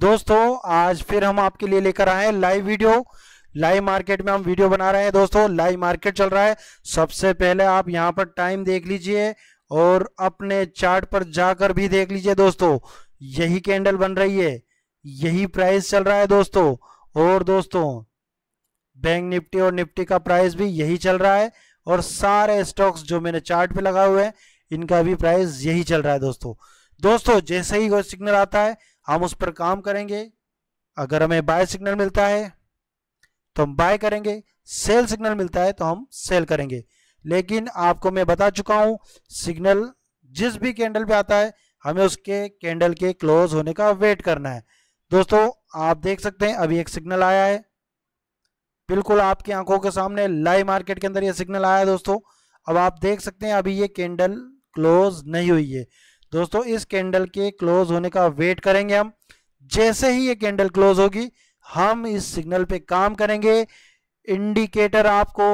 दोस्तों आज फिर हम आपके लिए लेकर आए लाइव वीडियो लाइव मार्केट में हम वीडियो बना रहे हैं दोस्तों लाइव मार्केट चल रहा है सबसे पहले आप यहां पर टाइम देख लीजिए और अपने चार्ट पर जाकर भी देख लीजिए दोस्तों यही कैंडल बन रही है यही प्राइस चल रहा है दोस्तों और दोस्तों बैंक निफ्टी और निफ्टी का प्राइस भी यही चल रहा है और सारे स्टॉक्स जो मैंने चार्ट पे लगाए हुए हैं इनका भी प्राइस यही चल रहा है दोस्तों दोस्तों जैसे ही सिग्नल आता है हम उस पर काम करेंगे अगर हमें बाय सिग्नल मिलता है तो हम बाय करेंगे सेल सिग्नल मिलता है तो हम सेल करेंगे लेकिन आपको मैं बता चुका हूं सिग्नल जिस भी कैंडल पे आता है हमें उसके कैंडल के क्लोज होने का वेट करना है दोस्तों आप देख सकते हैं अभी एक सिग्नल आया है बिल्कुल आपकी आंखों के सामने लाइव मार्केट के अंदर यह सिग्नल आया है दोस्तों अब आप देख सकते हैं अभी ये कैंडल क्लोज नहीं हुई है दोस्तों इस कैंडल के क्लोज होने का वेट करेंगे हम जैसे ही ये कैंडल क्लोज होगी हम इस सिग्नल पे काम करेंगे इंडिकेटर आपको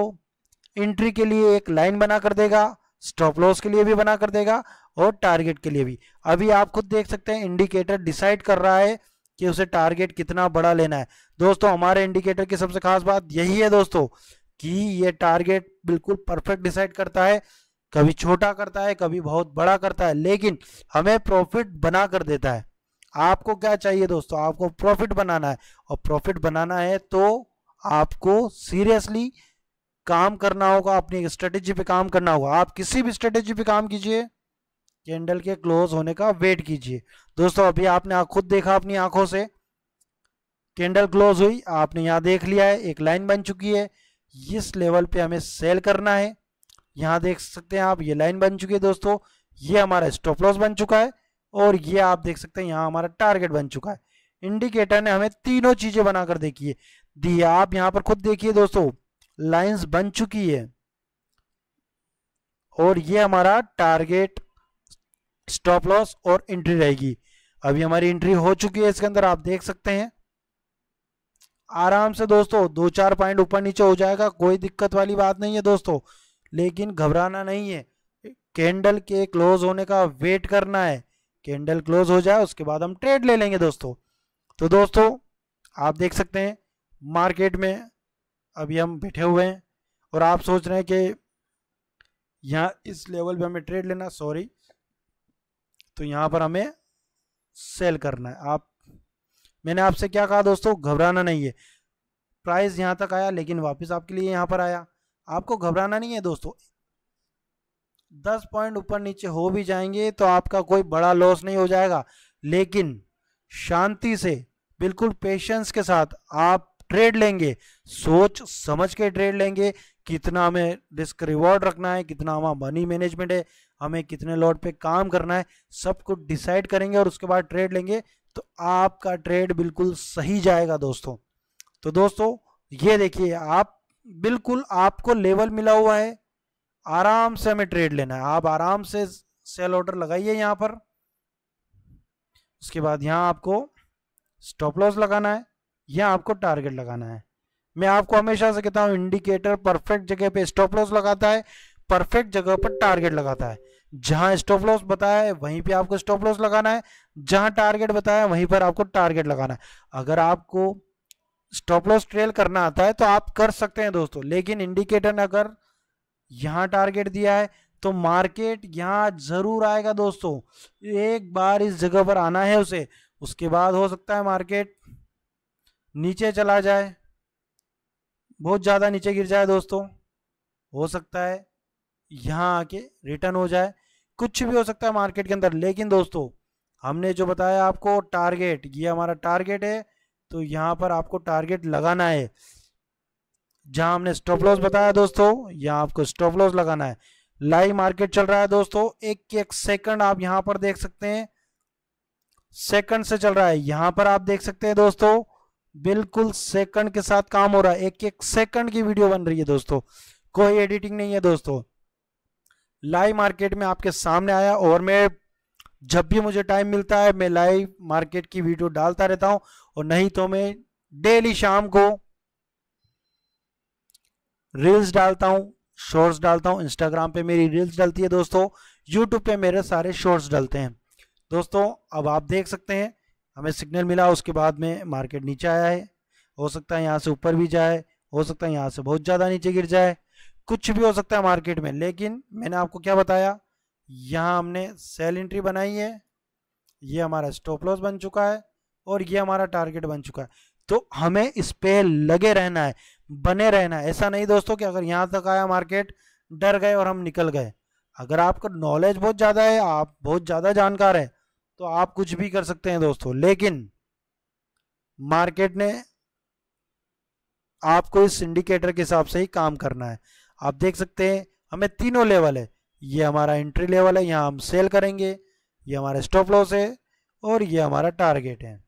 एंट्री के लिए एक लाइन बना कर देगा स्टॉप लॉस के लिए भी बना कर देगा और टारगेट के लिए भी अभी आप खुद देख सकते हैं इंडिकेटर डिसाइड कर रहा है कि उसे टारगेट कितना बड़ा लेना है दोस्तों हमारे इंडिकेटर की सबसे खास बात यही है दोस्तों कि ये टारगेट बिल्कुल परफेक्ट डिसाइड करता है कभी छोटा करता है कभी बहुत बड़ा करता है लेकिन हमें प्रॉफिट बना कर देता है आपको क्या चाहिए दोस्तों आपको प्रॉफिट बनाना है और प्रॉफिट बनाना है तो आपको सीरियसली काम करना होगा अपनी स्ट्रेटेजी पे काम करना होगा आप किसी भी स्ट्रेटेजी पे काम कीजिए कैंडल के क्लोज होने का वेट कीजिए दोस्तों अभी आपने खुद देखा अपनी आंखों से कैंडल क्लोज हुई आपने यहाँ देख लिया है एक लाइन बन चुकी है इस लेवल पे हमें सेल करना है यहाँ देख सकते हैं आप ये लाइन बन चुकी है दोस्तों ये हमारा स्टॉप लॉस बन चुका है और ये आप देख सकते हैं यहाँ हमारा टारगेट बन चुका है इंडिकेटर ने हमें तीनों चीज़ें बनाकर देखी है दी आप यहाँ पर खुद देखिए दोस्तों लाइंस बन चुकी है और ये हमारा टारगेट स्टॉप लॉस और एंट्री रहेगी अभी हमारी एंट्री हो चुकी है इसके अंदर आप देख सकते हैं आराम से दोस्तों दो चार पॉइंट ऊपर नीचे हो जाएगा कोई दिक्कत वाली बात नहीं है दोस्तों लेकिन घबराना नहीं है कैंडल के क्लोज होने का वेट करना है कैंडल क्लोज हो जाए उसके बाद हम ट्रेड ले लेंगे दोस्तों तो दोस्तों आप देख सकते हैं मार्केट में अभी हम बैठे हुए हैं और आप सोच रहे हैं कि यहाँ इस लेवल पे हमें ट्रेड लेना सॉरी तो यहाँ पर हमें सेल करना है आप मैंने आपसे क्या कहा दोस्तों घबराना नहीं है प्राइस यहाँ तक आया लेकिन वापस आपके लिए यहाँ पर आया आपको घबराना नहीं है दोस्तों दस पॉइंट ऊपर नीचे हो भी जाएंगे तो आपका कोई बड़ा लॉस नहीं हो जाएगा लेकिन शांति से बिल्कुल पेशेंस के साथ आप ट्रेड लेंगे सोच समझ के ट्रेड लेंगे कितना हमें रिस्क रिवॉर्ड रखना है कितना हमारा मनी मैनेजमेंट है हमें कितने लॉट पे काम करना है सब कुछ डिसाइड करेंगे और उसके बाद ट्रेड लेंगे तो आपका ट्रेड बिल्कुल सही जाएगा दोस्तों तो दोस्तों ये देखिए आप बिल्कुल आपको लेवल मिला हुआ है आराम से हमें ट्रेड लेना है आप आराम से सेल ऑर्डर लगाइए यहाँ पर उसके बाद यहाँ आपको स्टॉप लॉस लगाना है यहां आपको टारगेट लगाना है मैं आपको हमेशा से कहता हूँ इंडिकेटर परफेक्ट जगह पे स्टॉप लॉस लगाता है परफेक्ट जगह पर टारगेट लगाता है जहां स्टॉप लॉस बताया है वहीं पे आपको स्टॉप लॉस लगाना है जहां टारगेट बताया वहीं पर आपको टारगेट लगाना है अगर आपको स्टॉप लॉस ट्रेल करना आता है तो आप कर सकते हैं दोस्तों लेकिन इंडिकेटर ने अगर यहां टारगेट दिया है तो मार्केट यहां जरूर आएगा दोस्तों एक बार इस जगह पर आना है उसे उसके बाद हो सकता है मार्केट नीचे चला जाए बहुत ज़्यादा नीचे गिर जाए दोस्तों हो सकता है यहां आके रिटर्न हो जाए कुछ भी हो सकता है मार्केट के अंदर लेकिन दोस्तों हमने जो बताया आपको टारगेट ये हमारा टारगेट है तो यहाँ पर आपको टारगेट लगाना है जहाँ हमने स्टॉप लॉस बताया दोस्तों यहाँ आपको स्टॉप लॉस लगाना है लाइव मार्केट चल रहा है दोस्तों एक एक सेकंड आप यहाँ पर देख सकते हैं सेकंड से चल रहा है यहाँ पर आप देख सकते हैं दोस्तों बिल्कुल सेकंड के साथ काम हो रहा है एक एक सेकंड की वीडियो बन रही है दोस्तों कोई एडिटिंग नहीं है दोस्तों लाइव मार्केट में आपके सामने आया और मैं जब भी मुझे टाइम मिलता है मैं लाइव मार्केट की वीडियो डालता रहता हूं और नहीं तो मैं डेली शाम को रील्स डालता हूं शॉर्ट्स डालता हूं इंस्टाग्राम पे मेरी रील्स डलती है दोस्तों यूट्यूब पे मेरे सारे शॉर्ट्स डलते हैं दोस्तों अब आप देख सकते हैं हमें सिग्नल मिला उसके बाद में मार्केट नीचे आया है हो सकता है यहाँ से ऊपर भी जाए हो सकता है यहाँ से बहुत ज़्यादा नीचे गिर जाए कुछ भी हो सकता है मार्केट में लेकिन मैंने आपको क्या बताया यहाँ हमने सेल एंट्री बनाई है ये हमारा स्टॉप लॉस बन चुका है और ये हमारा टारगेट बन चुका है तो हमें इस पे लगे रहना है बने रहना है ऐसा नहीं दोस्तों कि अगर यहाँ तक आया मार्केट डर गए और हम निकल गए अगर आपका नॉलेज बहुत ज़्यादा है आप बहुत ज़्यादा जानकार है तो आप कुछ भी कर सकते हैं दोस्तों लेकिन मार्केट ने आपको इस इंडिकेटर के हिसाब से ही काम करना है आप देख सकते हैं हमें तीनों लेवल है ये हमारा एंट्री लेवल है यहाँ हम सेल करेंगे ये हमारा स्टॉप लॉस है और ये हमारा टारगेट है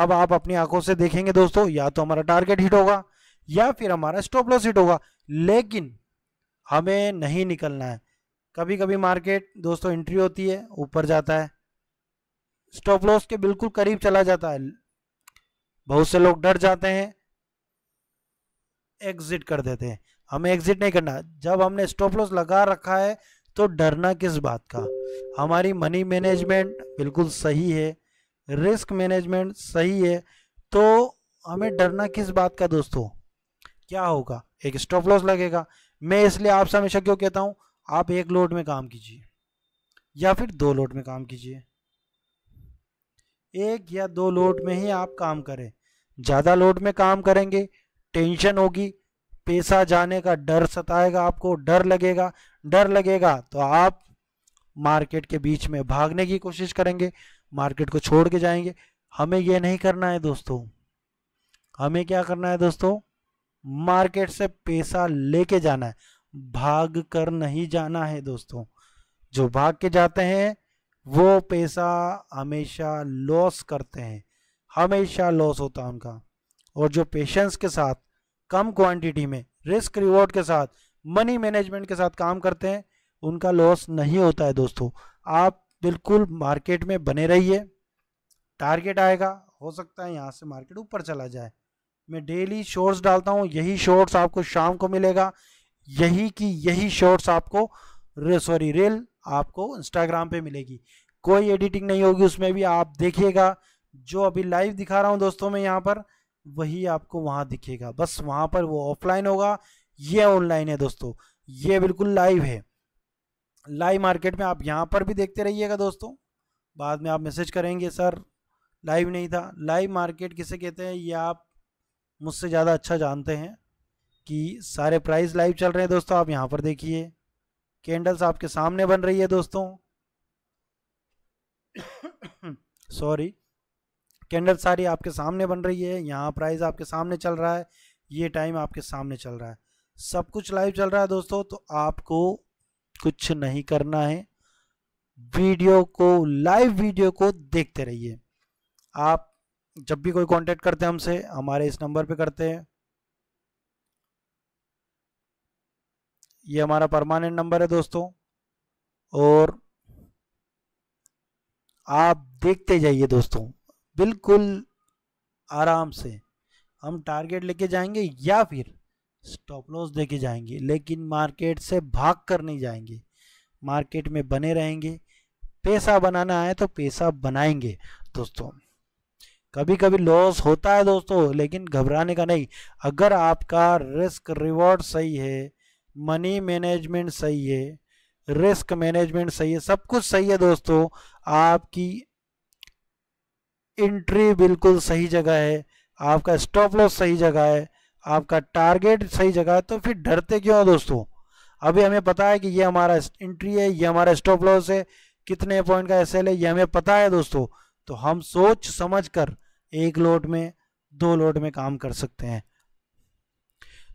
अब आप अपनी आंखों से देखेंगे दोस्तों या तो हमारा टारगेट हिट होगा या फिर हमारा स्टॉप लॉस हिट होगा लेकिन हमें नहीं निकलना है कभी कभी मार्केट दोस्तों एंट्री होती है ऊपर जाता है स्टॉप लॉस के बिल्कुल करीब चला जाता है बहुत से लोग डर जाते हैं एग्जिट कर देते हैं हमें एग्जिट नहीं करना जब हमने स्टॉप लॉस लगा रखा है तो डरना किस बात का हमारी मनी मैनेजमेंट बिल्कुल सही है रिस्क मैनेजमेंट सही है तो हमें डरना किस बात का दोस्तों क्या होगा एक स्टॉप लॉस लगेगा मैं इसलिए आपसे हमेशा क्यों कहता हूँ आप एक लोड में काम कीजिए या फिर दो लोड में काम कीजिए एक या दो लोड में ही आप काम करें ज़्यादा लोड में काम करेंगे टेंशन होगी पैसा जाने का डर सताएगा आपको डर लगेगा डर लगेगा तो आप मार्केट के बीच में भागने की कोशिश करेंगे मार्केट को छोड़ के जाएंगे हमें यह नहीं करना है दोस्तों हमें क्या करना है दोस्तों मार्केट से पैसा लेके जाना है भाग कर नहीं जाना है दोस्तों जो भाग के जाते हैं वो पैसा हमेशा लॉस करते हैं हमेशा लॉस होता है उनका और जो पेशेंस के साथ कम क्वांटिटी में रिस्क रिवॉर्ड के साथ मनी मैनेजमेंट के साथ काम करते हैं उनका लॉस नहीं होता है दोस्तों आप बिल्कुल मार्केट में बने रहिए टारगेट आएगा हो सकता है यहाँ से मार्केट ऊपर चला जाए मैं डेली शॉर्ट्स डालता हूँ यही शॉर्ट्स आपको शाम को मिलेगा यही की यही शॉर्ट्स आपको सॉरी रील आपको इंस्टाग्राम पे मिलेगी कोई एडिटिंग नहीं होगी उसमें भी आप देखिएगा जो अभी लाइव दिखा रहा हूँ दोस्तों मैं यहाँ पर वही आपको वहाँ दिखेगा बस वहाँ पर वो ऑफलाइन होगा ये ऑनलाइन है दोस्तों ये बिल्कुल लाइव है लाइव मार्केट में आप यहाँ पर भी देखते रहिएगा दोस्तों बाद में आप मैसेज करेंगे सर लाइव नहीं था लाइव मार्केट किसे कहते हैं ये आप मुझसे ज़्यादा अच्छा जानते हैं कि सारे प्राइस लाइव चल रहे हैं दोस्तों आप यहाँ पर देखिए कैंडल्स आपके सामने बन रही है दोस्तों सॉरी कैंडल सारी आपके सामने बन रही है यहाँ प्राइस आपके सामने चल रहा है ये टाइम आपके सामने चल रहा है सब कुछ लाइव चल रहा है दोस्तों तो आपको कुछ नहीं करना है वीडियो को लाइव वीडियो को देखते रहिए आप जब भी कोई कांटेक्ट करते हैं हमसे हमारे इस नंबर पे करते हैं ये हमारा परमानेंट नंबर है दोस्तों और आप देखते जाइए दोस्तों बिल्कुल आराम से हम टारगेट लेके जाएंगे या फिर स्टॉप लॉस के जाएंगे लेकिन मार्केट से भाग कर नहीं जाएंगे मार्केट में बने रहेंगे पैसा बनाना है तो पैसा बनाएंगे दोस्तों कभी कभी लॉस होता है दोस्तों लेकिन घबराने का नहीं अगर आपका रिस्क रिवॉर्ड सही है मनी मैनेजमेंट सही है रिस्क मैनेजमेंट सही है सब कुछ सही है दोस्तों आपकी एंट्री बिल्कुल सही जगह है आपका स्टॉप लॉस सही जगह है आपका टारगेट सही जगह है तो फिर डरते क्यों हो दोस्तों अभी हमें पता है कि ये हमारा एंट्री है ये हमारा स्टॉप लॉस है कितने पॉइंट का एस है ये हमें पता है दोस्तों तो हम सोच समझ कर एक लोट में दो लोट में काम कर सकते हैं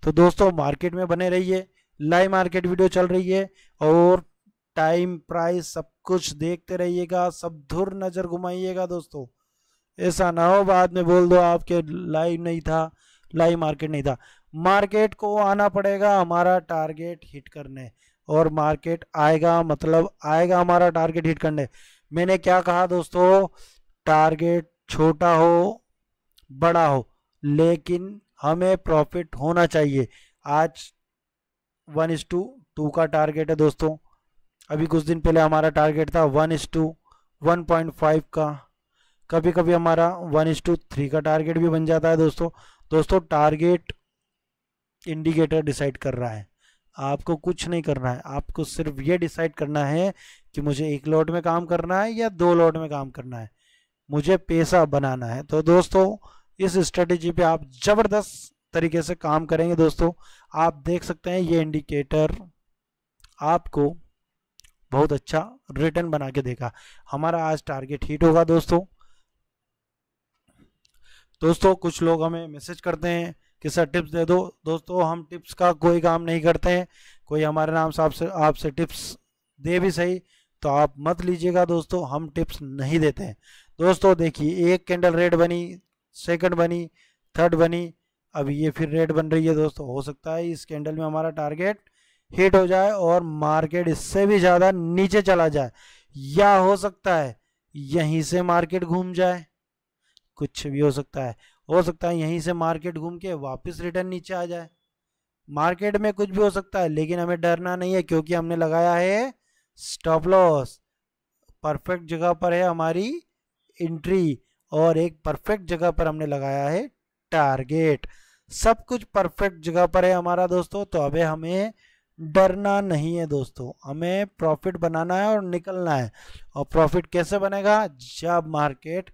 तो दोस्तों मार्केट में बने रहिए लाइव मार्केट वीडियो चल रही है और टाइम प्राइस सब कुछ देखते रहिएगा सब धुर नज़र घुमाइएगा दोस्तों ऐसा ना हो बाद में बोल दो आपके लाइव नहीं था लाइव मार्केट नहीं था मार्केट को आना पड़ेगा हमारा टारगेट हिट करने और मार्केट आएगा मतलब आएगा हमारा टारगेट हिट करने मैंने क्या कहा दोस्तों टारगेट छोटा हो बड़ा हो लेकिन हमें प्रॉफिट होना चाहिए आज वन इज टू टू का टारगेट है दोस्तों अभी कुछ दिन पहले हमारा टारगेट था one is to one point five का कभी कभी हमारा वन इज टू थ्री का टारगेट भी बन जाता है दोस्तों दोस्तों टारगेट इंडिकेटर डिसाइड कर रहा है आपको कुछ नहीं करना है आपको सिर्फ ये डिसाइड करना है कि मुझे एक लॉट में काम करना है या दो लॉट में काम करना है मुझे पैसा बनाना है तो दोस्तों इस स्ट्रेटेजी पे आप ज़बरदस्त तरीके से काम करेंगे दोस्तों आप देख सकते हैं ये इंडिकेटर आपको बहुत अच्छा रिटर्न बना के देगा हमारा आज टारगेट हिट होगा दोस्तों दोस्तों कुछ लोग हमें मैसेज करते हैं कि सर टिप्स दे दो दोस्तों हम टिप्स का कोई काम नहीं करते हैं कोई हमारे नाम से आपसे आपसे टिप्स दे भी सही तो आप मत लीजिएगा दोस्तों हम टिप्स नहीं देते हैं दोस्तों देखिए एक कैंडल रेड बनी सेकंड बनी थर्ड बनी अब ये फिर रेड बन रही है दोस्तों हो सकता है इस कैंडल में हमारा टारगेट हिट हो जाए और मार्केट इससे भी ज़्यादा नीचे चला जाए या हो सकता है यहीं से मार्केट घूम जाए कुछ भी हो सकता है हो सकता है यहीं से मार्केट घूम के वापस रिटर्न नीचे आ जाए मार्केट में कुछ भी हो सकता है लेकिन हमें डरना नहीं है क्योंकि हमने लगाया है स्टॉप लॉस परफेक्ट जगह पर है हमारी एंट्री और एक परफेक्ट जगह पर हमने लगाया है टारगेट सब कुछ परफेक्ट जगह पर है हमारा दोस्तों तो अबे हमें डरना नहीं है दोस्तों हमें प्रॉफिट बनाना है और निकलना है और प्रॉफिट कैसे बनेगा जब मार्केट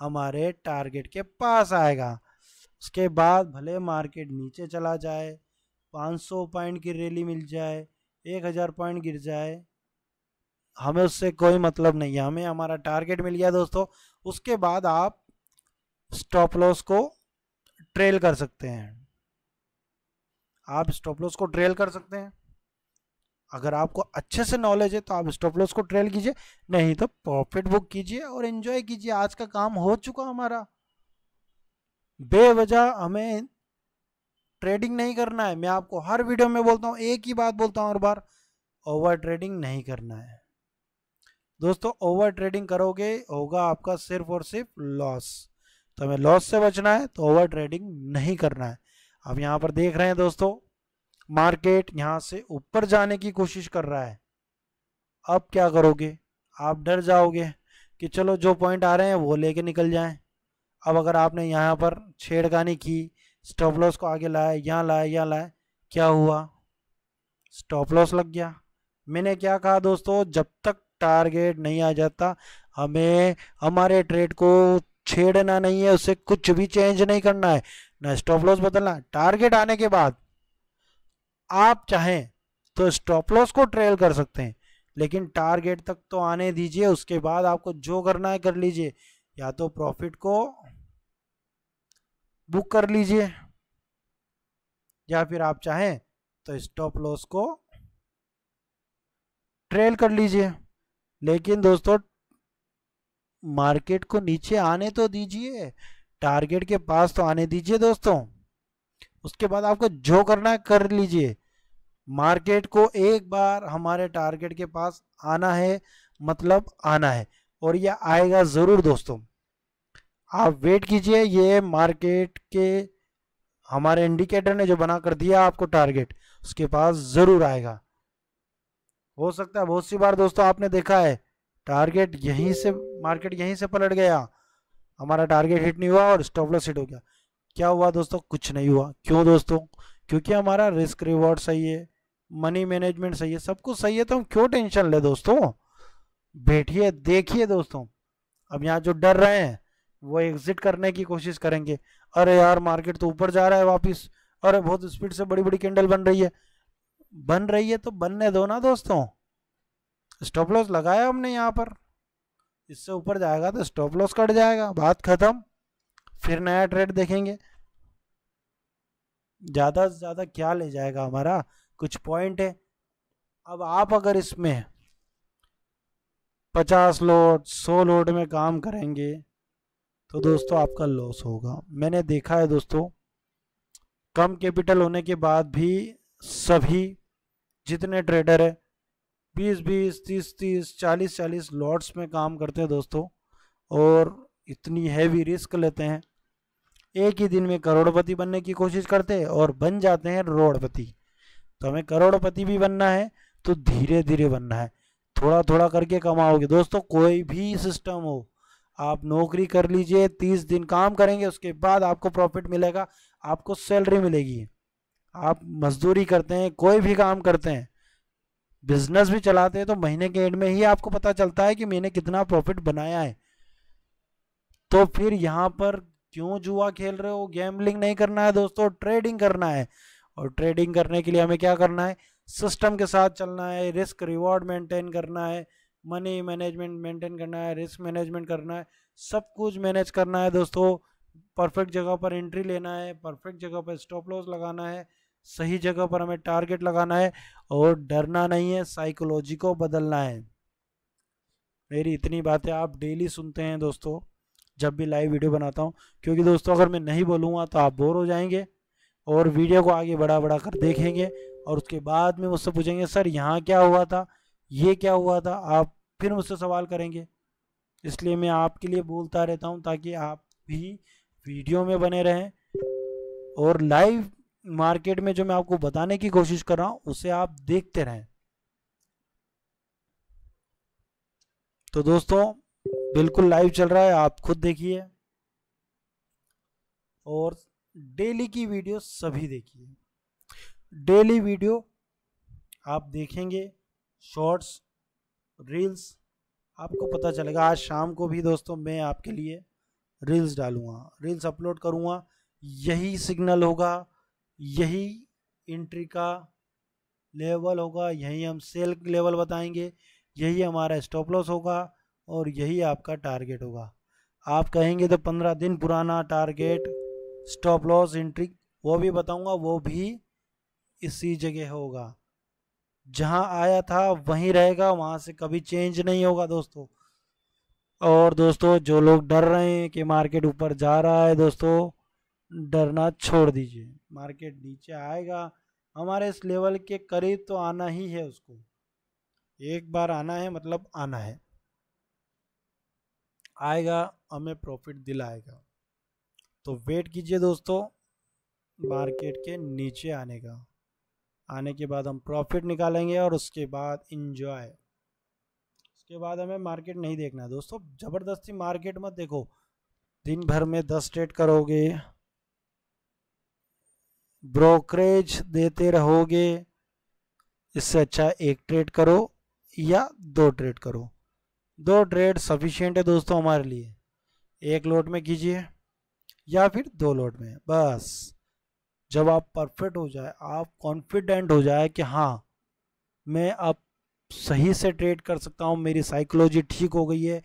हमारे टारगेट के पास आएगा उसके बाद भले मार्केट नीचे चला जाए 500 पॉइंट की रैली मिल जाए 1000 पॉइंट गिर जाए हमें उससे कोई मतलब नहीं है हमें हमारा टारगेट मिल गया दोस्तों उसके बाद आप स्टॉप लॉस को ट्रेल कर सकते हैं आप स्टॉप लॉस को ट्रेल कर सकते हैं अगर आपको अच्छे से नॉलेज है तो आप स्टॉप लॉस को ट्रेल कीजिए नहीं तो प्रॉफिट बुक कीजिए और एंजॉय कीजिए आज का काम हो चुका हमारा बेवजह हमें ट्रेडिंग नहीं करना है मैं आपको हर वीडियो में बोलता हूँ एक ही बात बोलता हूँ हर बार ओवर ट्रेडिंग नहीं करना है दोस्तों ओवर ट्रेडिंग करोगे होगा आपका सिर्फ और सिर्फ लॉस तो हमें लॉस से बचना है तो ओवर ट्रेडिंग नहीं करना है आप यहाँ पर देख रहे हैं दोस्तों मार्केट यहाँ से ऊपर जाने की कोशिश कर रहा है अब क्या करोगे आप डर जाओगे कि चलो जो पॉइंट आ रहे हैं वो लेके निकल जाएं अब अगर आपने यहाँ पर छेड़खानी की स्टॉप लॉस को आगे लाया यहाँ लाया यहाँ लाया क्या हुआ स्टॉप लॉस लग गया मैंने क्या कहा दोस्तों जब तक टारगेट नहीं आ जाता हमें हमारे ट्रेड को छेड़ना नहीं है उसे कुछ भी चेंज नहीं करना है ना स्टॉप लॉस बदलना टारगेट आने के बाद आप चाहें तो स्टॉप लॉस को ट्रेल कर सकते हैं लेकिन टारगेट तक तो आने दीजिए उसके बाद आपको जो करना है कर लीजिए या तो प्रॉफिट को बुक कर लीजिए या फिर आप चाहें तो स्टॉप लॉस को ट्रेल कर लीजिए लेकिन दोस्तों मार्केट को नीचे आने तो दीजिए टारगेट के पास तो आने दीजिए दोस्तों उसके बाद आपको जो करना है कर लीजिए मार्केट को एक बार हमारे टारगेट के पास आना है मतलब आना है और ये आएगा ज़रूर दोस्तों आप वेट कीजिए ये मार्केट के हमारे इंडिकेटर ने जो बना कर दिया आपको टारगेट उसके पास ज़रूर आएगा हो सकता है बहुत सी बार दोस्तों आपने देखा है टारगेट यहीं से मार्केट यहीं से पलट गया हमारा टारगेट हिट नहीं हुआ और स्टॉपलेस हिट हो गया क्या हुआ दोस्तों कुछ नहीं हुआ क्यों दोस्तों क्योंकि हमारा रिस्क रिवॉर्ड सही है मनी मैनेजमेंट सही है सब कुछ सही है तो हम क्यों टेंशन ले दोस्तों बैठिए देखिए दोस्तों अब यहाँ जो डर रहे हैं वो एग्जिट करने की कोशिश करेंगे अरे यार मार्केट तो ऊपर जा रहा है वापस अरे बहुत स्पीड से बड़ी बड़ी कैंडल बन रही है बन रही है तो बनने दो ना दोस्तों स्टॉप लॉस लगाया हमने यहाँ पर इससे ऊपर जाएगा तो स्टॉप लॉस कट जाएगा बात खत्म फिर नया ट्रेड देखेंगे ज़्यादा से ज़्यादा क्या ले जाएगा हमारा कुछ पॉइंट है अब आप अगर इसमें पचास लोड सौ लोड में काम करेंगे तो दोस्तों आपका लॉस होगा मैंने देखा है दोस्तों कम कैपिटल होने के बाद भी सभी जितने ट्रेडर है बीस बीस तीस तीस चालीस चालीस लॉट्स में काम करते हैं दोस्तों और इतनी हैवी रिस्क लेते हैं एक ही दिन में करोड़पति बनने की कोशिश करते हैं और बन जाते हैं रोड़पति तो हमें करोड़पति भी बनना है तो धीरे धीरे बनना है थोड़ा थोड़ा करके कमाओगे दोस्तों कोई भी सिस्टम हो आप नौकरी कर लीजिए तीस दिन काम करेंगे उसके बाद आपको प्रॉफिट मिलेगा आपको सैलरी मिलेगी आप मजदूरी करते हैं कोई भी काम करते हैं बिजनेस भी चलाते हैं तो महीने के एंड में ही आपको पता चलता है कि मैंने कितना प्रॉफिट बनाया है तो फिर यहाँ पर क्यों जुआ खेल रहे हो गैमलिंग नहीं करना है दोस्तों ट्रेडिंग करना है और ट्रेडिंग करने के लिए हमें क्या करना है सिस्टम के साथ चलना है रिस्क रिवॉर्ड मेंटेन करना है मनी मैनेजमेंट मेंटेन करना है रिस्क मैनेजमेंट करना है सब कुछ मैनेज करना है दोस्तों परफेक्ट जगह पर एंट्री लेना है परफेक्ट जगह पर स्टॉप लॉस लगाना है सही जगह पर हमें टारगेट लगाना है और डरना नहीं है साइकोलॉजी को बदलना है मेरी इतनी बातें आप डेली सुनते हैं दोस्तों जब भी लाइव वीडियो बनाता हूँ क्योंकि दोस्तों अगर मैं नहीं बोलूँगा तो आप बोर हो जाएंगे और वीडियो को आगे बढ़ा बढ़ा कर देखेंगे और उसके बाद में मुझसे पूछेंगे सर यहाँ क्या हुआ था ये क्या हुआ था आप फिर मुझसे सवाल करेंगे इसलिए मैं आपके लिए बोलता रहता हूँ ताकि आप भी वीडियो में बने रहें और लाइव मार्केट में जो मैं आपको बताने की कोशिश कर रहा हूँ उसे आप देखते रहें तो दोस्तों बिल्कुल लाइव चल रहा है आप खुद देखिए और डेली की वीडियो सभी देखिए डेली वीडियो आप देखेंगे शॉर्ट्स रील्स आपको पता चलेगा आज शाम को भी दोस्तों मैं आपके लिए रील्स डालूंगा रील्स अपलोड करूंगा यही सिग्नल होगा यही इंट्री का लेवल होगा यही हम सेल लेवल बताएंगे यही हमारा स्टॉप लॉस होगा और यही आपका टारगेट होगा आप कहेंगे तो पंद्रह दिन पुराना टारगेट स्टॉप लॉस एंट्री वो भी बताऊंगा वो भी इसी जगह होगा जहां आया था वहीं रहेगा वहां से कभी चेंज नहीं होगा दोस्तों और दोस्तों जो लोग डर रहे हैं कि मार्केट ऊपर जा रहा है दोस्तों डरना छोड़ दीजिए मार्केट नीचे आएगा हमारे इस लेवल के करीब तो आना ही है उसको एक बार आना है मतलब आना है आएगा हमें प्रॉफिट दिलाएगा तो वेट कीजिए दोस्तों मार्केट के नीचे आने का आने के बाद हम प्रॉफिट निकालेंगे और उसके बाद इंजॉय उसके बाद हमें मार्केट नहीं देखना दोस्तों ज़बरदस्ती मार्केट मत देखो दिन भर में दस ट्रेड करोगे ब्रोकरेज देते रहोगे इससे अच्छा एक ट्रेड करो या दो ट्रेड करो दो ट्रेड सफिशियंट है दोस्तों हमारे लिए एक लोट में कीजिए या फिर दो लोट में बस जब आप परफेक्ट हो जाए आप कॉन्फिडेंट हो जाए कि हाँ मैं अब सही से ट्रेड कर सकता हूँ मेरी साइकोलॉजी ठीक हो गई है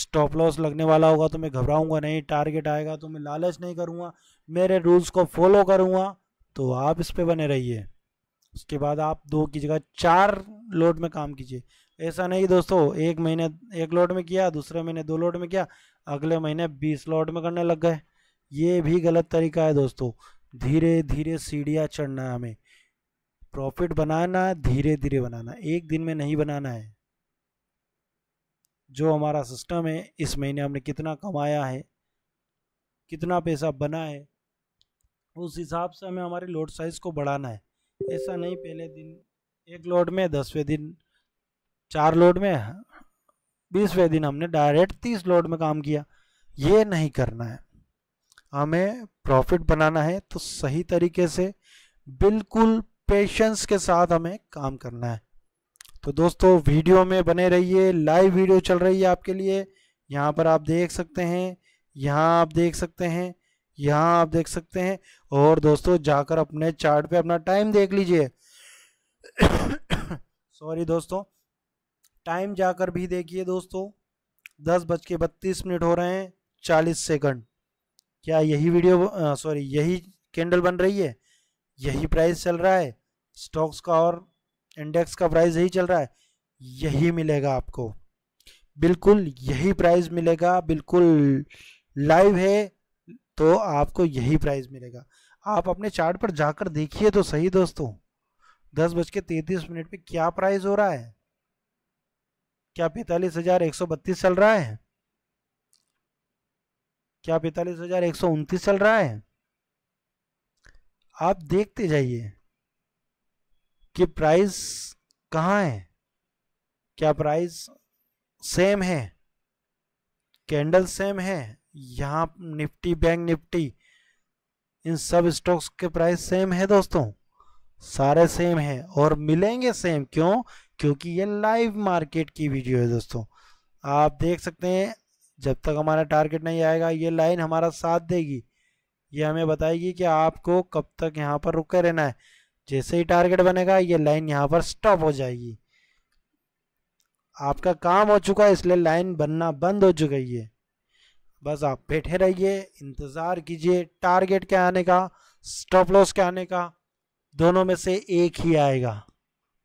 स्टॉप लॉस लगने वाला होगा तो मैं घबराऊंगा नहीं टारगेट आएगा तो मैं लालच नहीं करूँगा मेरे रूल्स को फॉलो करूँगा तो आप इस पर बने रहिए उसके बाद आप दो की जगह चार लोड में काम कीजिए ऐसा नहीं दोस्तों एक महीने एक लॉट में किया दूसरे महीने दो लॉट में किया अगले महीने बीस लॉट में करने लग गए ये भी गलत तरीका है दोस्तों धीरे धीरे सीढ़ियाँ चढ़ना है हमें प्रॉफिट बनाना धीरे धीरे बनाना एक दिन में नहीं बनाना है जो हमारा सिस्टम है इस महीने हमने कितना कमाया है कितना पैसा बना है उस हिसाब से हमें हमारी लोड साइज़ को बढ़ाना है ऐसा नहीं पहले दिन एक लोड में दसवें दिन चार लोड में बीसवें दिन हमने डायरेक्ट तीस लोड में काम किया ये नहीं करना है हमें प्रॉफिट बनाना है तो सही तरीके से बिल्कुल पेशेंस के साथ हमें काम करना है तो दोस्तों वीडियो में बने रहिए लाइव वीडियो चल रही है आपके लिए यहाँ पर आप देख सकते हैं यहाँ आप देख सकते हैं यहाँ आप देख सकते हैं और दोस्तों जाकर अपने चार्ट पे अपना टाइम देख लीजिए सॉरी दोस्तों टाइम जाकर भी देखिए दोस्तों दस बज के बत्तीस मिनट हो रहे हैं चालीस सेकंड क्या यही वीडियो सॉरी यही कैंडल बन रही है यही प्राइस चल रहा है स्टॉक्स का और इंडेक्स का प्राइस यही चल रहा है यही मिलेगा आपको बिल्कुल यही प्राइस मिलेगा बिल्कुल लाइव है तो आपको यही प्राइस मिलेगा आप अपने चार्ट पर जाकर देखिए तो सही दोस्तों दस बज के तैंतीस मिनट पे क्या प्राइस हो रहा है क्या पैतालीस हजार एक सौ बत्तीस चल रहा है क्या पैतालीस हजार एक सौ उनतीस चल रहा है आप देखते जाइए कि प्राइस कहाँ है क्या प्राइस सेम है कैंडल सेम है यहाँ निफ्टी बैंक निफ्टी इन सब स्टॉक्स के प्राइस सेम है दोस्तों सारे सेम है और मिलेंगे सेम क्यों क्योंकि ये लाइव मार्केट की वीडियो है दोस्तों आप देख सकते हैं जब तक हमारा टारगेट नहीं आएगा ये लाइन हमारा साथ देगी ये हमें बताएगी कि आपको कब तक यहाँ पर रुके रहना है जैसे ही टारगेट बनेगा ये लाइन यहाँ पर स्टॉप हो जाएगी आपका काम हो चुका है इसलिए लाइन बनना बंद हो चुकी है बस आप बैठे रहिए इंतज़ार कीजिए टारगेट के आने का स्टॉप लॉस के आने का दोनों में से एक ही आएगा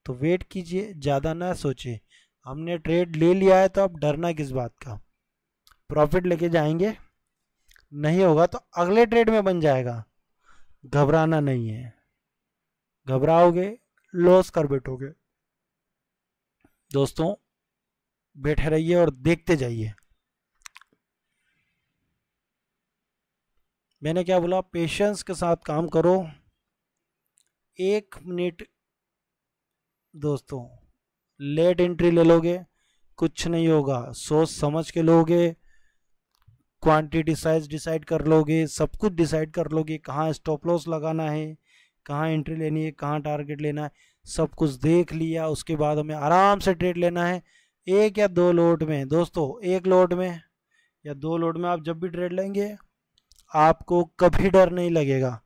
तो वेट कीजिए ज़्यादा ना सोचें हमने ट्रेड ले लिया है तो अब डरना किस बात का प्रॉफिट लेके जाएंगे नहीं होगा तो अगले ट्रेड में बन जाएगा घबराना नहीं है घबराओगे लॉस कर बैठोगे दोस्तों बैठे रहिए और देखते जाइए मैंने क्या बोला पेशेंस के साथ काम करो एक मिनट दोस्तों लेट एंट्री ले लोगे कुछ नहीं होगा सोच समझ के लोगे क्वांटिटी साइज डिसाइड कर लोगे सब कुछ डिसाइड कर लोगे कहाँ स्टॉप लॉस लगाना है कहाँ एंट्री लेनी है कहाँ टारगेट लेना है सब कुछ देख लिया उसके बाद हमें आराम से ट्रेड लेना है एक या दो लोड में दोस्तों एक लोड में या दो लोड में आप जब भी ट्रेड लेंगे आपको कभी डर नहीं लगेगा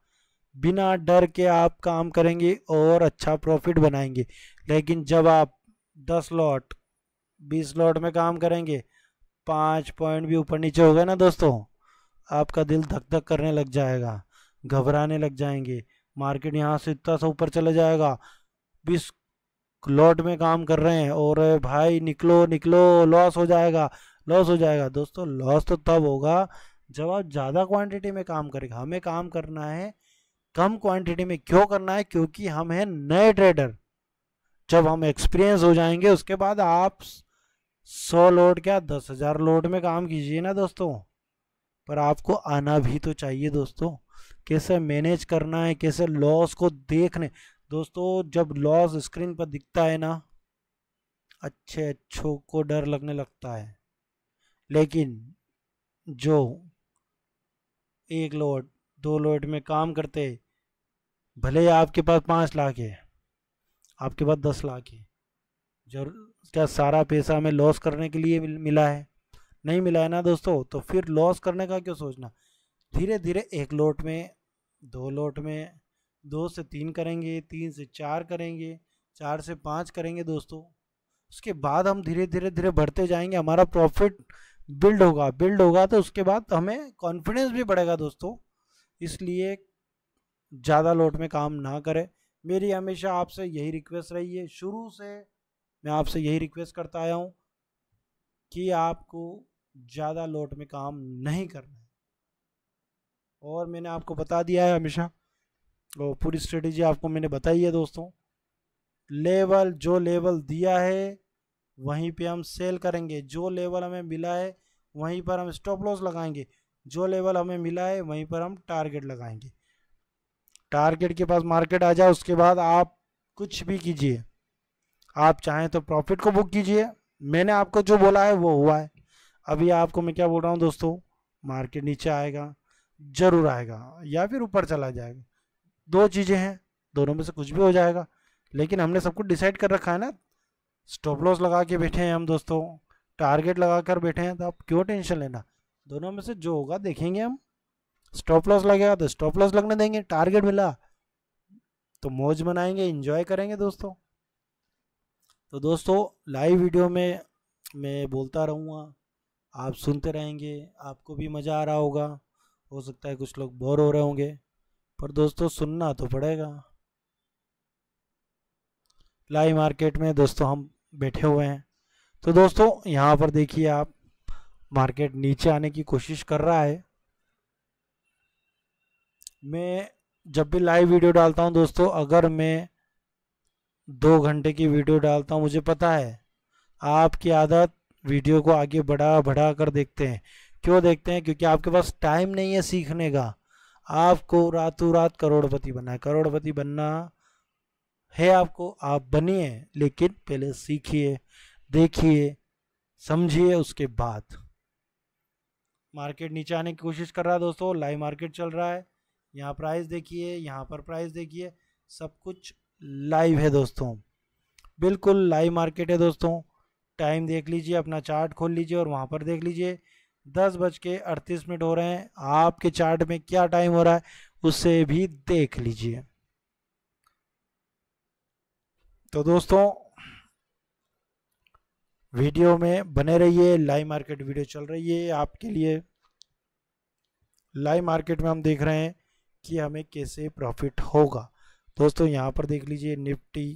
बिना डर के आप काम करेंगे और अच्छा प्रॉफिट बनाएंगे लेकिन जब आप दस लॉट बीस लॉट में काम करेंगे पाँच पॉइंट भी ऊपर नीचे हो गए ना दोस्तों आपका दिल धक धक करने लग जाएगा घबराने लग जाएंगे मार्केट यहाँ से इतना सा ऊपर चला जाएगा बीस लॉट में काम कर रहे हैं और भाई निकलो निकलो लॉस हो जाएगा लॉस हो जाएगा दोस्तों लॉस तो तब होगा जब आप ज़्यादा क्वांटिटी में काम करेंगे हमें काम करना है कम क्वांटिटी में क्यों करना है क्योंकि हम हैं नए ट्रेडर जब हम एक्सपीरियंस हो जाएंगे उसके बाद आप सौ लोड क्या दस हज़ार लोड में काम कीजिए ना दोस्तों पर आपको आना भी तो चाहिए दोस्तों कैसे मैनेज करना है कैसे लॉस को देखने दोस्तों जब लॉस स्क्रीन पर दिखता है ना अच्छे अच्छों को डर लगने लगता है लेकिन जो एक लोड दो लोड में काम करते भले ही आपके पास पाँच लाख है आपके पास दस लाख है जरूर क्या सारा पैसा हमें लॉस करने के लिए मिला है नहीं मिला है ना दोस्तों तो फिर लॉस करने का क्यों सोचना धीरे धीरे एक लोट में दो लोट में दो से तीन करेंगे तीन से चार करेंगे चार से पाँच करेंगे दोस्तों उसके बाद हम धीरे धीरे धीरे बढ़ते जाएंगे हमारा प्रॉफिट बिल्ड होगा बिल्ड होगा तो उसके बाद हमें कॉन्फिडेंस भी बढ़ेगा दोस्तों इसलिए ज़्यादा लोट में काम ना करें मेरी हमेशा आपसे यही रिक्वेस्ट रही है शुरू से मैं आपसे यही रिक्वेस्ट करता आया हूँ कि आपको ज़्यादा लोट में काम नहीं करना है और मैंने आपको बता दिया है हमेशा और पूरी स्ट्रेटजी आपको मैंने बताई है दोस्तों लेवल जो लेवल दिया है वहीं पे हम सेल करेंगे जो लेवल हमें मिला है वहीं पर हम स्टॉप लॉस लगाएंगे जो लेवल हमें मिला है वहीं पर हम टारगेट लगाएंगे टारगेट के पास मार्केट आ जाए उसके बाद आप कुछ भी कीजिए आप चाहें तो प्रॉफिट को बुक कीजिए मैंने आपको जो बोला है वो हुआ है अभी आपको मैं क्या बोल रहा हूँ दोस्तों मार्केट नीचे आएगा ज़रूर आएगा या फिर ऊपर चला जाएगा दो चीज़ें हैं दोनों में से कुछ भी हो जाएगा लेकिन हमने सब कुछ डिसाइड कर रखा है ना स्टॉप लॉस लगा के बैठे हैं हम दोस्तों टारगेट लगा कर बैठे हैं तो आप क्यों टेंशन लेना दोनों में से जो होगा देखेंगे हम स्टॉप लॉस लगेगा तो स्टॉप लॉस लगने देंगे टारगेट मिला तो मौज मनाएंगे इंजॉय करेंगे दोस्तों तो दोस्तों लाइव वीडियो में मैं बोलता रहूँगा आप सुनते रहेंगे आपको भी मज़ा आ रहा होगा हो सकता है कुछ लोग बोर हो रहे होंगे पर दोस्तों सुनना तो पड़ेगा लाइव मार्केट में दोस्तों हम बैठे हुए हैं तो दोस्तों यहाँ पर देखिए आप मार्केट नीचे आने की कोशिश कर रहा है मैं जब भी लाइव वीडियो डालता हूँ दोस्तों अगर मैं दो घंटे की वीडियो डालता हूँ मुझे पता है आपकी आदत वीडियो को आगे बढ़ा बढ़ा कर देखते हैं क्यों देखते हैं क्योंकि आपके पास टाइम नहीं है सीखने का आपको रातों रात करोड़पति बनना है करोड़पति बनना है आपको आप बनिए लेकिन पहले सीखिए देखिए समझिए उसके बाद मार्केट नीचे आने की कोशिश कर रहा है दोस्तों लाइव मार्केट चल रहा है यहाँ प्राइस देखिए यहाँ पर प्राइस देखिए सब कुछ लाइव है दोस्तों बिल्कुल लाइव मार्केट है दोस्तों टाइम देख लीजिए अपना चार्ट खोल लीजिए और वहाँ पर देख लीजिए दस बज के अड़तीस मिनट हो रहे हैं आपके चार्ट में क्या टाइम हो रहा है उसे भी देख लीजिए तो दोस्तों वीडियो में बने रहिए लाइव मार्केट वीडियो चल रही है आपके लिए लाइव मार्केट में हम देख रहे हैं कि हमें कैसे प्रॉफिट होगा दोस्तों यहाँ पर देख लीजिए निफ्टी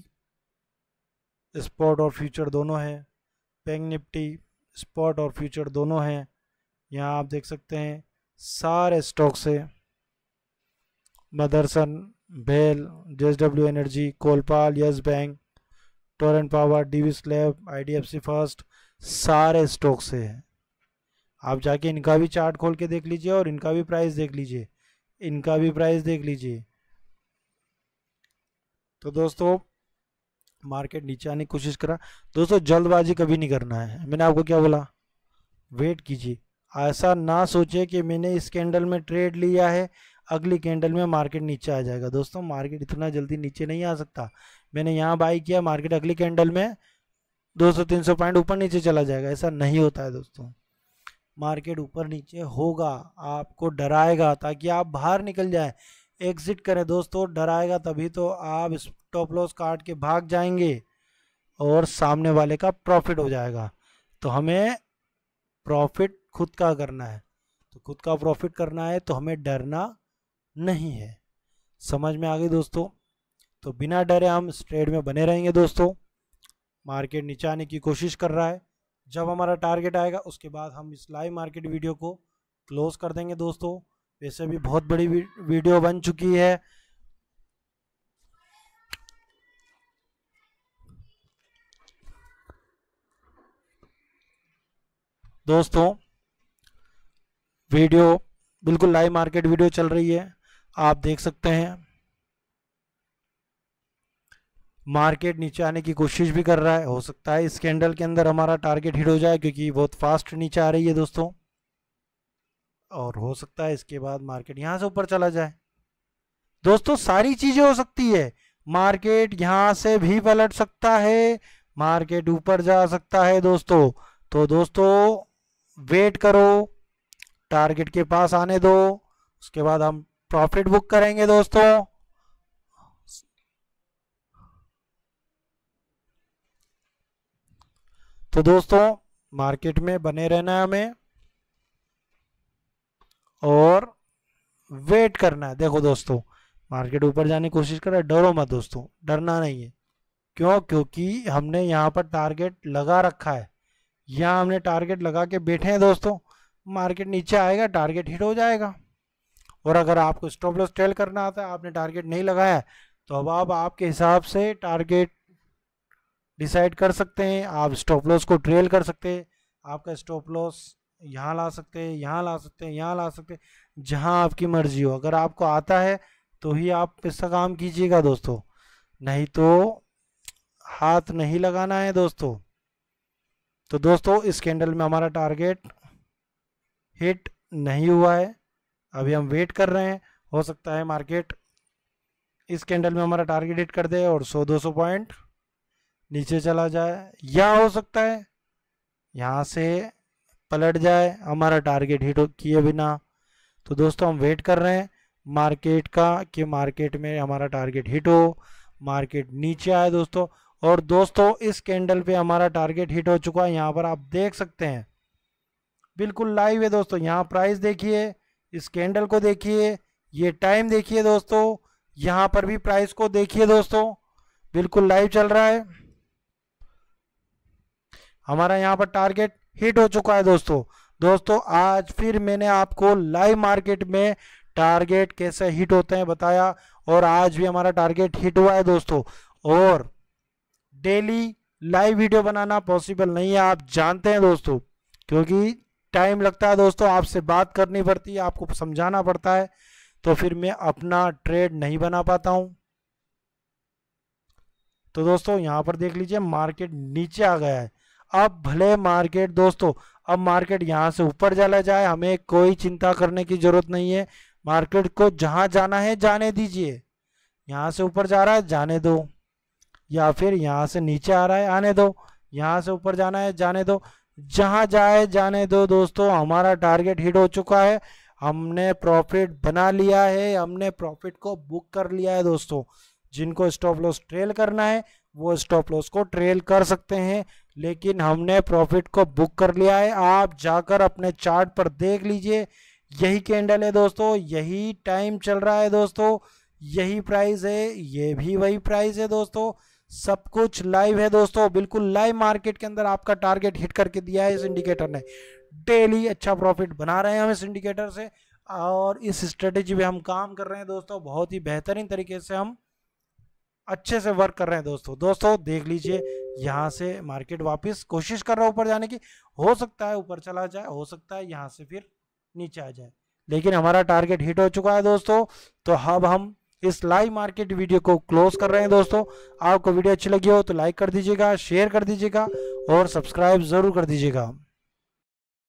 स्पॉट और फ्यूचर दोनों हैं बैंक निफ्टी स्पॉट और फ्यूचर दोनों हैं यहाँ आप देख सकते हैं सारे स्टॉक्स हैं मदरसन भेल जे डब्ल्यू एनर्जी कोलपाल यस बैंक टोरेंट पावर डीवी स्लैब आईडीएफसी फर्स्ट सारे स्टॉक्स हैं आप जाके इनका भी चार्ट खोल के देख लीजिए और इनका भी प्राइस देख लीजिए इनका भी प्राइस देख लीजिए तो दोस्तों मार्केट नीचे आने की कोशिश करा दोस्तों जल्दबाजी कभी नहीं करना है मैंने आपको क्या बोला वेट कीजिए ऐसा ना सोचे कि मैंने इस कैंडल में ट्रेड लिया है अगली कैंडल में मार्केट नीचे आ जाएगा दोस्तों मार्केट इतना जल्दी नीचे नहीं आ सकता मैंने यहाँ बाई किया मार्केट अगली कैंडल में 200-300 पॉइंट ऊपर नीचे चला जाएगा ऐसा नहीं होता है दोस्तों मार्केट ऊपर नीचे होगा आपको डराएगा ताकि आप बाहर निकल जाए एग्ज़िट करें दोस्तों डराएगा तभी तो आप स्टॉप लॉस काट के भाग जाएंगे और सामने वाले का प्रॉफिट हो जाएगा तो हमें प्रॉफिट खुद का करना है तो खुद का प्रॉफिट करना है तो हमें डरना नहीं है समझ में आ गई दोस्तों तो बिना डरे हम इस ट्रेड में बने रहेंगे दोस्तों मार्केट नीचे आने की कोशिश कर रहा है जब हमारा टारगेट आएगा उसके बाद हम इस लाइव मार्केट वीडियो को क्लोज कर देंगे दोस्तों वैसे भी बहुत बड़ी वीडियो बन चुकी है दोस्तों वीडियो बिल्कुल लाइव मार्केट वीडियो चल रही है आप देख सकते हैं मार्केट नीचे आने की कोशिश भी कर रहा है हो सकता है इस कैंडल के अंदर हमारा टारगेट हिट हो जाए क्योंकि बहुत फास्ट नीचे आ रही है दोस्तों और हो सकता है इसके बाद मार्केट यहाँ से ऊपर चला जाए दोस्तों सारी चीज़ें हो सकती है मार्केट यहाँ से भी पलट सकता है मार्केट ऊपर जा सकता है दोस्तों तो दोस्तों वेट करो टारगेट के पास आने दो उसके बाद हम प्रॉफिट बुक करेंगे दोस्तों तो दोस्तों मार्केट में बने रहना है हमें और वेट करना है देखो दोस्तों मार्केट ऊपर जाने की कोशिश कर रहा है डरो मत दोस्तों डरना नहीं है क्यों क्योंकि हमने यहाँ पर टारगेट लगा रखा है यहाँ हमने टारगेट लगा के बैठे हैं दोस्तों मार्केट नीचे आएगा टारगेट हिट हो जाएगा और अगर आपको स्टॉप लॉस ट्रेल करना आता है आपने टारगेट नहीं लगाया तो अब आप आपके हिसाब से टारगेट डिसाइड कर सकते हैं आप स्टॉप लॉस को ट्रेल कर सकते हैं आपका स्टॉप लॉस यहाँ ला सकते हैं यहाँ ला सकते हैं यहाँ ला सकते हैं जहाँ आपकी मर्जी हो अगर आपको आता है तो ही आप इसका काम कीजिएगा दोस्तों नहीं तो हाथ नहीं लगाना है दोस्तों तो दोस्तों इस कैंडल में हमारा टारगेट हिट नहीं हुआ है अभी हम वेट कर रहे हैं हो सकता है मार्केट इस कैंडल में हमारा टारगेट हिट कर दे और 100-200 पॉइंट नीचे चला जाए या हो सकता है यहाँ से पलट जाए हमारा टारगेट हिट किए बिना तो दोस्तों हम वेट कर रहे हैं मार्केट का कि मार्केट में हमारा टारगेट हिट हो मार्केट नीचे आए दोस्तों और दोस्तों इस कैंडल पे हमारा टारगेट हिट हो चुका है यहाँ पर आप देख सकते हैं बिल्कुल लाइव है दोस्तों यहाँ प्राइस देखिए इस कैंडल को देखिए ये टाइम देखिए दोस्तों यहाँ पर भी प्राइस को देखिए दोस्तों बिल्कुल लाइव चल रहा है हमारा यहाँ पर टारगेट हिट हो चुका है दोस्तों दोस्तों आज फिर मैंने आपको लाइव मार्केट में टारगेट कैसे हिट होते हैं बताया और आज भी हमारा टारगेट हिट हुआ है दोस्तों और डेली लाइव वीडियो बनाना पॉसिबल नहीं है आप जानते हैं दोस्तों क्योंकि टाइम लगता है दोस्तों आपसे बात करनी पड़ती है आपको समझाना पड़ता है तो फिर मैं अपना ट्रेड नहीं बना पाता हूँ तो दोस्तों यहाँ पर देख लीजिए मार्केट नीचे आ गया है अब भले मार्केट दोस्तों अब मार्केट यहाँ से ऊपर चला जाए हमें कोई चिंता करने की ज़रूरत नहीं है मार्केट को जहाँ जाना है जाने दीजिए यहाँ से ऊपर जा रहा है जाने दो या फिर यहाँ से नीचे आ रहा है आने दो यहाँ से ऊपर जाना है जाने दो जहाँ जाए जाने दो दोस्तों हमारा टारगेट हिट हो चुका है हमने प्रॉफिट बना लिया है हमने प्रॉफिट को बुक कर लिया है दोस्तों जिनको स्टॉप लॉस ट्रेल करना है वो स्टॉप लॉस को ट्रेल कर सकते हैं लेकिन हमने प्रॉफिट को बुक कर लिया है आप जाकर अपने चार्ट पर देख लीजिए यही कैंडल है दोस्तों यही टाइम चल रहा है दोस्तों यही प्राइस है ये भी वही प्राइस है दोस्तों सब कुछ लाइव है दोस्तों बिल्कुल लाइव मार्केट के अंदर आपका टारगेट हिट करके दिया है इस इंडिकेटर ने डेली अच्छा प्रॉफिट बना रहे हैं हम इस इंडिकेटर से और इस स्ट्रेटेजी पे हम काम कर रहे हैं दोस्तों बहुत ही बेहतरीन तरीके से हम अच्छे से वर्क कर रहे हैं दोस्तों दोस्तों देख लीजिए यहाँ से मार्केट वापस कोशिश कर रहा है ऊपर जाने की हो सकता है ऊपर चला जाए हो सकता है यहाँ से फिर नीचे आ जाए लेकिन हमारा टारगेट हिट हो चुका है दोस्तों तो अब हम इस लाइव मार्केट वीडियो को क्लोज कर रहे हैं दोस्तों आपको वीडियो अच्छी लगी हो तो लाइक कर दीजिएगा शेयर कर दीजिएगा और सब्सक्राइब ज़रूर कर दीजिएगा